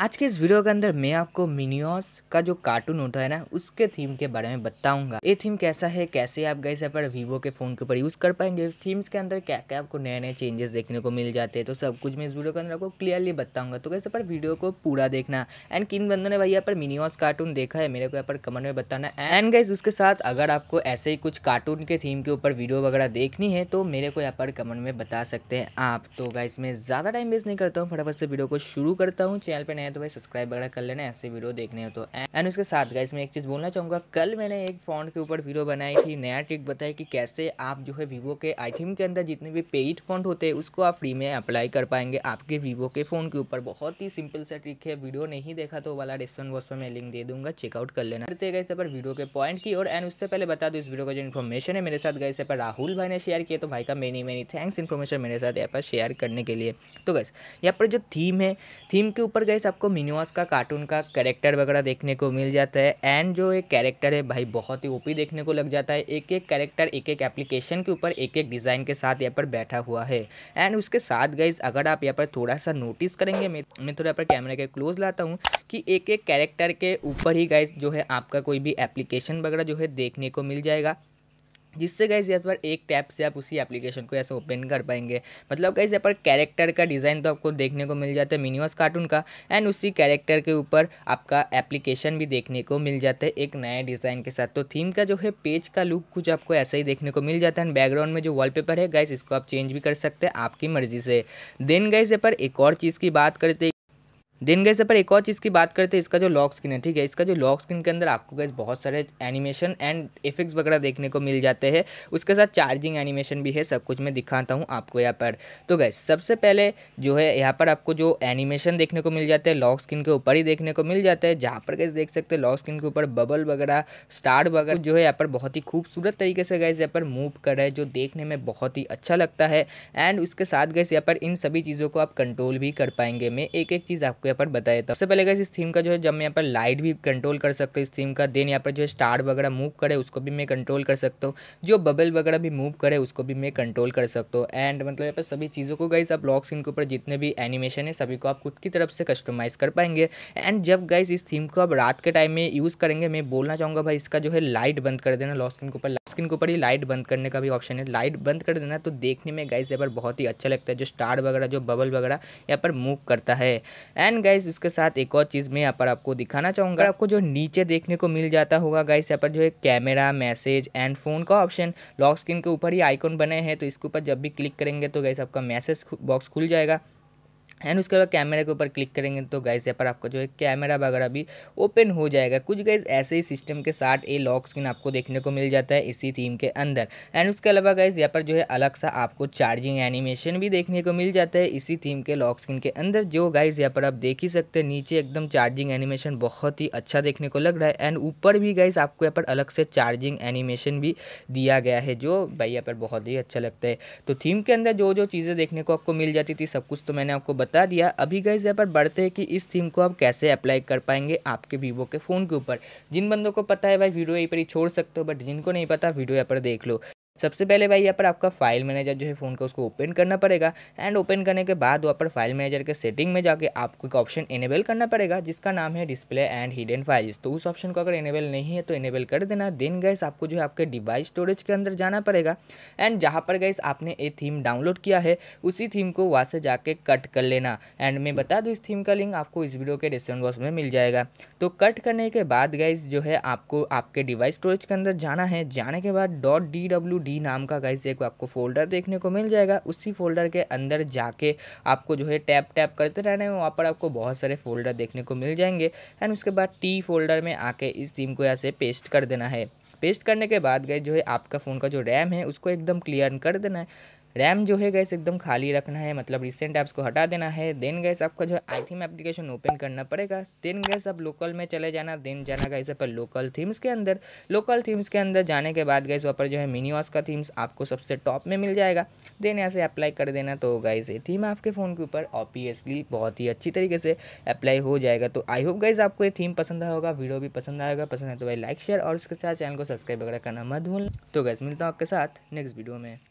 आज के इस वीडियो के अंदर मैं आपको मिनियॉस का जो कार्टून होता है ना उसके थीम के बारे में बताऊंगा ये थीम कैसा है कैसे आप गए पर वीवो के फ़ोन के ऊपर यूज़ कर पाएंगे थीम्स के अंदर क्या क्या आपको नए नए चेंजेस देखने को मिल जाते हैं तो सब कुछ मैं इस वीडियो के अंदर आपको क्लियरली बताऊंगा तो कैसे पर वीडियो को पूरा देखना एंड किन बंदों ने भाई यहाँ पर मिनियोस कार्टून देखा है मेरे को यहाँ पर कमेंट में बताना एंड गाइज उसके साथ अगर आपको ऐसे ही कुछ कार्टून के थीम के ऊपर वीडियो वगैरह देखनी है तो मेरे को यहाँ पर कमेंट में बता सकते हैं आप तो गाइज मैं ज़्यादा टाइम वेस्ट नहीं करता हूँ फटाफट से वीडियो को शुरू करता हूँ चैनल पर नया हैं तो भाई सब्सक्राइब वगैरह कर लेना ऐसे वीडियो देखने हो तो एंड उसके साथ गाइस मैं एक चीज़ बोलना चाहूँगा कल मैंने एक फ़ोन के ऊपर वीडियो बनाई थी नया ट्रिक बताया कि कैसे आप जो है वीवो के आई थीम के अंदर जितने भी पेड फ़ोन होते हैं उसको आप फ्री में अप्लाई कर पाएंगे आपके वीवो के फ़ोन के ऊपर बहुत ही सिंपल सा ट्रिक है वीडियो नहीं देखा तो वाला डिस्क्रिप्शन बॉक्स में लिंक दे दूँगा चेकआउट कर लेना करते गए पर वीडियो के पॉइंट की और एंड उससे पहले बता दूँ इस वीडियो का जो इन्फॉर्मेशन है मेरे साथ गए पर राहुल भाई ने शेयर किया तो भाई का मेनी मेनी थैंक्स इन्फॉर्मेशन मेरे साथ यहाँ पर शेयर करने के लिए तो गैस यहाँ पर जो थीम है थीम के ऊपर गए आप आपको मिनिवास का कार्टून का कैरेक्टर वगैरह देखने को मिल जाता है एंड जो एक कैरेक्टर है भाई बहुत ही ओपी देखने को लग जाता है एक एक कैरेक्टर एक एक एप्लीकेशन के ऊपर एक एक डिज़ाइन के साथ यहाँ पर बैठा हुआ है एंड उसके साथ गाइज अगर आप यहाँ पर थोड़ा सा नोटिस करेंगे मैं मैं थोड़ा यहाँ पर कैमरे के क्लोज लाता हूँ कि एक एक कैरेक्टर के ऊपर ही गाइज जो है आपका कोई भी एप्लीकेशन वगैरह जो है देखने को मिल जाएगा जिससे गाइज यहाँ पर एक टैप से आप उसी एप्लीकेशन को ऐसे ओपन कर पाएंगे मतलब गाइज यहाँ पर कैरेक्टर का डिज़ाइन तो आपको देखने को मिल जाता है मिनिवस कार्टून का एंड उसी कैरेक्टर के ऊपर आपका एप्लीकेशन भी देखने को मिल जाता है एक नए डिज़ाइन के साथ तो थीम का जो है पेज का लुक कुछ आपको ऐसा ही देखने को मिल जाता है एंड बैकग्राउंड में जो वॉलपेपर है गाइज इसको आप चेंज भी कर सकते हैं आपकी मर्जी से देन गाइज यहाँ पर एक और चीज़ की बात करते दिन गए पर एक और चीज़ की बात करते हैं इसका जो लॉक स्क्रीन है ठीक है इसका जो लॉक स्क्रीन के अंदर आपको गए बहुत सारे एनिमेशन एंड इफेक्ट्स वगैरह देखने को मिल जाते हैं उसके साथ चार्जिंग एनिमेशन भी है सब कुछ मैं दिखाता हूँ आपको यहाँ पर तो गए सबसे पहले जो है यहाँ पर आपको जो एनिमेशन देखने को मिल जाता है लॉक स्क्रीन के ऊपर ही देखने को मिल जाता है जहाँ पर गैस देख सकते हैं लॉक स्क्रीन के ऊपर बबल वगैरह स्टार वगैरह जो है यहाँ पर बहुत ही खूबसूरत तरीके से गैस यहाँ पर मूव कर है जो देखने में बहुत ही अच्छा लगता है एंड उसके साथ गैस यहाँ पर इन सभी चीज़ों को आप कंट्रोल भी कर पाएंगे मैं एक एक चीज़ आपको यहाँ पर बताया था सबसे पहले गैस इस थीम का जो है जब मैं यहाँ पर लाइट भी कंट्रोल कर सकता हूँ इस थीम का देन यहाँ पर जो है स्टार वगैरह मूव करे उसको भी मैं कंट्रोल कर सकता हूँ जो बबल वगैरह भी मूव करे उसको भी मैं कंट्रोल कर सकता हूँ एंड मतलब यहाँ पर सभी चीज़ों को गाइस आप लॉक स्क्रीन के ऊपर जितने भी एनिमेशन है सभी को आप खुद की तरफ से कस्टमाइज़ कर पाएंगे एंड जब गाइस इस थीम को आप रात के टाइम में यूज़ करेंगे मैं बोलना चाहूँगा भाई इसका जो है लाइट बंद कर देना लॉक स्क्रीन के ऊपर स्क्रीन के ऊपर ही लाइट बंद करने का भी ऑप्शन है लाइट बंद कर देना तो देखने में गाइज यहाँ पर बहुत ही अच्छा लगता है जो स्टार वगैरह जो बबल वगैरह यहाँ पर मूव करता है एंड गाइज उसके साथ एक और चीज़ मैं यहाँ पर आपको दिखाना चाहूँगा आपको जो नीचे देखने को मिल जाता होगा गाइस यहाँ पर जो है कैमरा मैसेज एंड फ़ोन का ऑप्शन लॉक स्क्रीन के ऊपर ही आइकॉन बने हैं तो इसके ऊपर जब भी क्लिक करेंगे तो गाइस आपका मैसेज बॉक्स खुल जाएगा एंड उसके बाद कैमरे के ऊपर क्लिक करेंगे तो गाइज़ यहाँ पर आपका जो है कैमरा वगैरह भी ओपन हो जाएगा कुछ गाइज ऐसे ही सिस्टम के साथ ये लॉक स्क्रीन आपको देखने को मिल जाता है इसी थीम के अंदर एंड उसके अलावा गाइज यहाँ पर जो है अलग सा आपको चार्जिंग एनिमेशन भी देखने को मिल जाता है इसी थीम के लॉक स्क्रीन के अंदर जो गाइज यहाँ पर आप देख ही सकते हैं नीचे एकदम चार्जिंग एनिमेशन बहुत ही अच्छा देखने को लग रहा है एंड ऊपर भी गाइज आपको यहाँ पर अलग से चार्जिंग एनिमेशन भी दिया गया है जो भाई यहाँ पर बहुत ही अच्छा लगता है तो थीम के अंदर जो जो चीज़ें देखने को आपको मिल जाती थी सब कुछ तो मैंने आपको बता दिया अभी गए यहाँ पर बढ़ते हैं कि इस थीम को आप कैसे अप्लाई कर पाएंगे आपके वीवो के फ़ोन के ऊपर जिन बंदों को पता है भाई वीडियो यहीं पर ही छोड़ सकते हो बट जिनको नहीं पता वीडियो यहाँ पर देख लो सबसे पहले भाई यहाँ पर आपका फाइल मैनेजर जो है फ़ोन का उसको ओपन करना पड़ेगा एंड ओपन करने के बाद वहाँ पर फाइल मैनेजर के सेटिंग में जाके आपको एक ऑप्शन इनेबल करना पड़ेगा जिसका नाम है डिस्प्ले एंड हिडन फाइल्स तो उस ऑप्शन को अगर इनेबल नहीं है तो इनेबल कर देना देन गैस आपको जो है आपके डिवाइस स्टोरेज के अंदर जाना पड़ेगा एंड जहाँ पर गैस आपने ये थीम डाउनलोड किया है उसी थीम को वहाँ से जाके कट कर लेना एंड मैं बता दूँ इस थीम का लिंक आपको इस वीडियो के डिस्क्रिप्शन बॉक्स में मिल जाएगा तो कट करने के बाद गैस जो है आपको आपके डिवाइस स्टोरेज के अंदर जाना है जाने के बाद डॉट डी डब्ल्यू डी नाम का गाइज एक आपको फोल्डर देखने को मिल जाएगा उसी फोल्डर के अंदर जाके आपको जो है टैप टैप करते रहना है वहाँ पर आपको बहुत सारे फोल्डर देखने को मिल जाएंगे एंड उसके बाद टी फोल्डर में आके इस थीम को यहाँ से पेस्ट कर देना है पेस्ट करने के बाद गए जो है आपका फ़ोन का जो रैम है उसको एकदम क्लियर कर देना है रैम जो है गैस एकदम खाली रखना है मतलब रिसेंट ऐप्स को हटा देना है देन गैस आपका जो है आई थीम एप्लीकेशन ओपन करना पड़ेगा देन गैस आप लोकल में चले जाना देन जाना गैस पर लोकल थीम्स के अंदर लोकल थीम्स के अंदर जाने के बाद गैस वहाँ पर जो है मिनीऑस का थीम्स आपको सबसे टॉप में मिल जाएगा देन यहाँ से अप्लाई कर देना तो गैस ये थीम आपके फ़ोन के ऊपर ऑब्वियसली बहुत ही अच्छी तरीके से अप्लाई हो जाएगा तो आई होप गैस आपको ये थीम पसंद आएगा वीडियो भी पसंद आएगा पसंद आए तो भाई लाइक शेयर और उसके साथ चैनल को सब्सक्राइब वगैरह करना मत भूल तो गैस मिलता हूँ आपके साथ नेक्स्ट वीडियो में